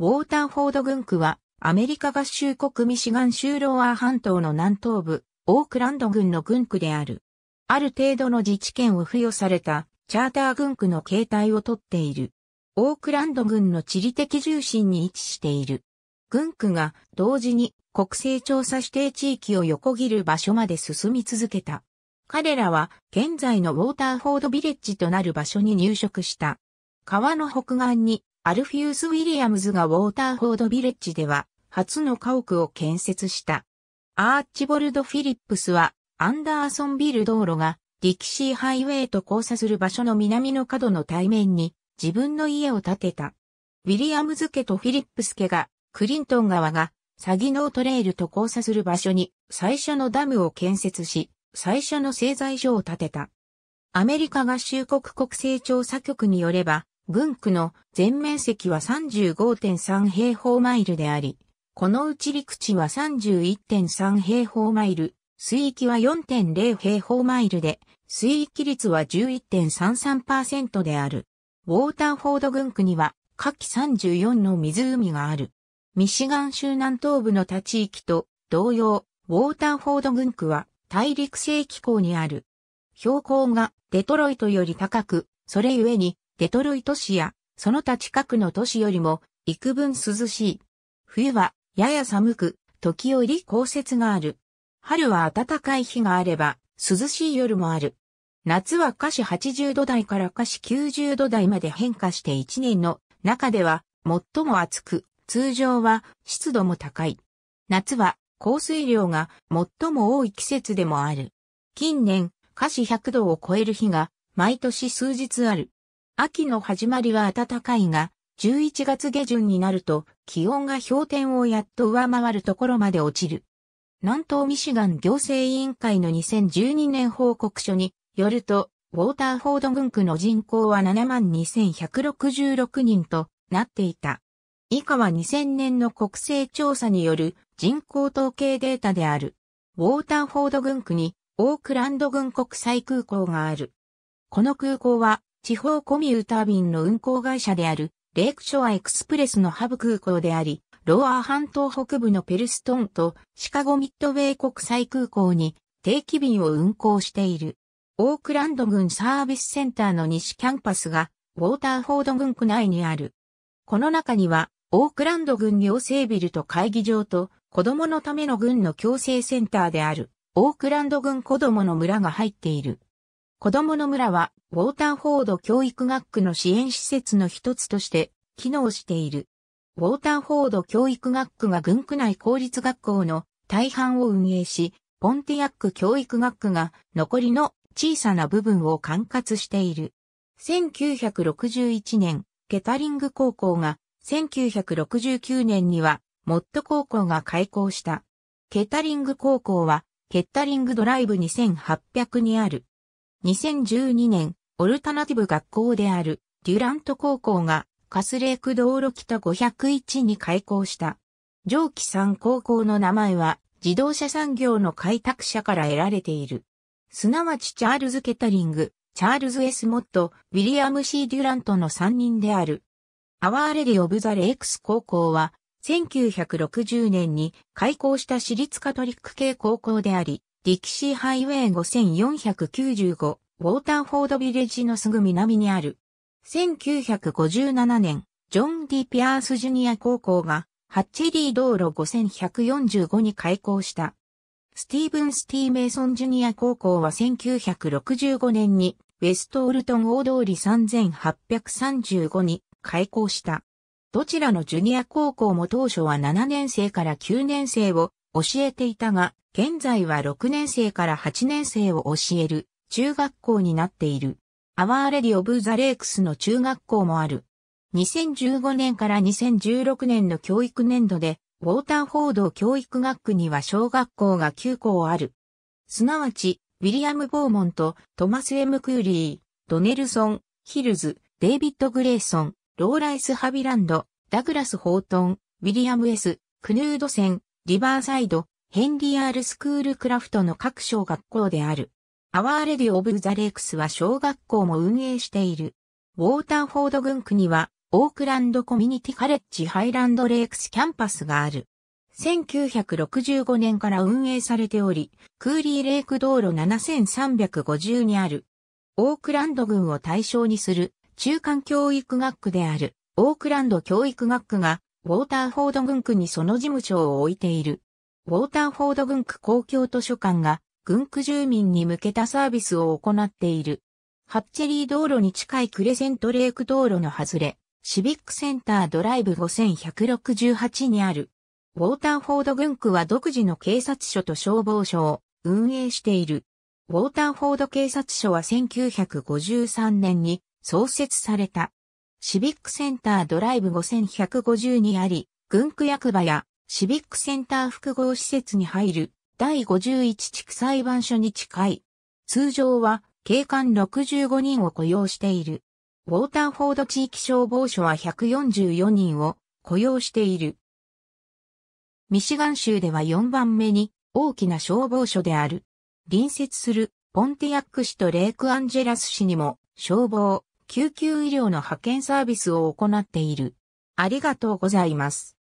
ウォーターフォード軍区は、アメリカ合衆国ミシガン州ロアー半島の南東部、オークランド軍の軍区である。ある程度の自治権を付与された、チャーター軍区の形態をとっている。オークランド軍の地理的重心に位置している。軍区が同時に国勢調査指定地域を横切る場所まで進み続けた。彼らは現在のウォーターフォードビレッジとなる場所に入植した。川の北岸にアルフィウス・ウィリアムズがウォーターフォード・ビレッジでは、初の家屋を建設した。アーチボルド・フィリップスは、アンダーソンビル道路が、ディキシーハイウェイと交差する場所の南の角の対面に、自分の家を建てた。ウィリアムズ家とフィリップス家が、クリントン川が、サギノートレイルと交差する場所に、最初のダムを建設し、最初の製材所を建てた。アメリカ合衆国国勢調査局によれば、軍区の全面積は35.3平方マイルであり、このうち陸地は31.3平方マイル、水域は4.0平方マイルで、水域率は11.33%である。ウォーターフォード軍区には、下記34の湖がある。ミシガン州南東部の他地域と同様、ウォーターフォード軍区は大陸性気候にある。標高がデトロイトより高く、それゆえにデトロイト市や、その他近くの都市よりも、幾分涼しい。冬は、やや寒く、時折降雪がある。春は暖かい日があれば、涼しい夜もある。夏は華氏80度台から華氏90度台まで変化して1年の中では最も暑く、通常は湿度も高い。夏は降水量が最も多い季節でもある。近年、華氏100度を超える日が毎年数日ある。秋の始まりは暖かいが、11月下旬になると気温が氷点をやっと上回るところまで落ちる。南東ミシガン行政委員会の2012年報告書によると、ウォーターフォード群区の人口は72,166人となっていた。以下は2000年の国勢調査による人口統計データである。ウォーターフォード群区にオークランド群国際空港がある。この空港は地方コミューター便の運行会社である、レイクショアエクスプレスのハブ空港であり、ロアー半島北部のペルストンとシカゴミッドウェイ国際空港に定期便を運航している。オークランド軍サービスセンターの西キャンパスがウォーターフォード軍区内にある。この中には、オークランド軍行政ビルと会議場と子供のための軍の共生センターである、オークランド軍子供の村が入っている。子供の村は、ウォーターフォード教育学区の支援施設の一つとして、機能している。ウォーターフォード教育学区が軍区内公立学校の大半を運営し、ポンティアック教育学区が残りの小さな部分を管轄している。1961年、ケタリング高校が、1969年には、モット高校が開校した。ケタリング高校は、ケッタリングドライブ2800にある。2012年、オルタナティブ学校であるデュラント高校がカスレーク道路北501に開校した。上記山高校の名前は自動車産業の開拓者から得られている。すなわちチャールズ・ケタリング、チャールズ・エスモット、ウィリアム・シー・デュラントの3人である。アワーレディ・オブ・ザ・レイクス高校は1960年に開校した私立カトリック系高校であり、シーハイウェイ5495、ウォーターフォードビレッジのすぐ南にある。1957年、ジョン・ディ・ピアース・ジュニア高校が、ハッチリー道路5145に開校した。スティーブン・スティー・メイソン・ジュニア高校は1965年に、ウェストオルトン大通り3835に開校した。どちらのジュニア高校も当初は7年生から9年生を教えていたが、現在は6年生から8年生を教える中学校になっている。アワーレディオブザレイクスの中学校もある。2015年から2016年の教育年度で、ウォーターフォード教育学区には小学校が9校ある。すなわち、ウィリアム・ボーモント、トマス・エム・クーリー、ドネルソン、ヒルズ、デイビッド・グレイソン、ローライス・ハビランド、ダグラス・ホートン、ウィリアム・エス、クヌードセン、リバーサイド、ヘンリー・アールスクールクラフトの各小学校である。アワーレディオブザレイクスは小学校も運営している。ウォーターフォード郡区には、オークランドコミュニティカレッジハイランドレイクスキャンパスがある。1965年から運営されており、クーリーレイク道路7350にある、オークランド郡を対象にする中間教育学区である、オークランド教育学区がウォーターフォード軍区にその事務所を置いている。ウォーターフォード軍区公共図書館が軍区住民に向けたサービスを行っている。ハッチェリー道路に近いクレセントレーク道路の外れ、シビックセンタードライブ5168にある。ウォーターフォード軍区は独自の警察署と消防署を運営している。ウォーターフォード警察署は1953年に創設された。シビックセンタードライブ5150にあり、軍区役場やシビックセンター複合施設に入る第51地区裁判所に近い。通常は警官65人を雇用している。ウォーターフォード地域消防署は144人を雇用している。ミシガン州では4番目に大きな消防署である。隣接するポンティアック市とレイクアンジェラス市にも消防、救急医療の派遣サービスを行っている。ありがとうございます。